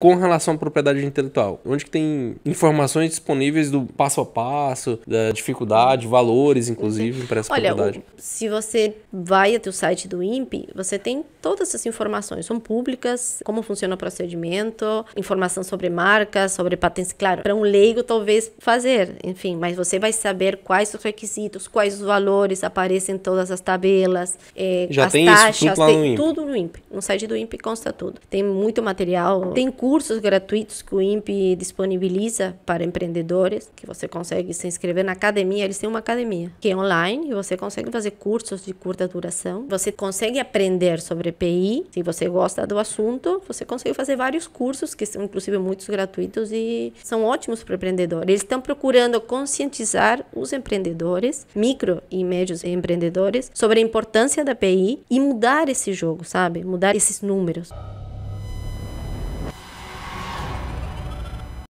com relação à propriedade intelectual, onde que tem informações disponíveis do passo a passo, da dificuldade, valores, inclusive, para essa Olha, propriedade. O, se você vai até o site do INPE, você tem todas essas informações, são públicas, como funciona o procedimento, informação sobre marcas, sobre patentes, claro, para um leigo talvez fazer, enfim, mas você vai saber quais os requisitos, quais os valores, aparecem todas as tabelas, eh, Já as tem taxas, isso tudo, lá no tem, INPE. tudo no INPE, no site do INPE consta tudo. Tem muito material, tem curso cursos gratuitos que o INPE disponibiliza para empreendedores, que você consegue se inscrever na academia. Eles têm uma academia que é online e você consegue fazer cursos de curta duração. Você consegue aprender sobre PI. Se você gosta do assunto, você consegue fazer vários cursos, que são inclusive muitos gratuitos e são ótimos para empreendedores. Eles estão procurando conscientizar os empreendedores, micro e médios empreendedores, sobre a importância da PI e mudar esse jogo, sabe? Mudar esses números.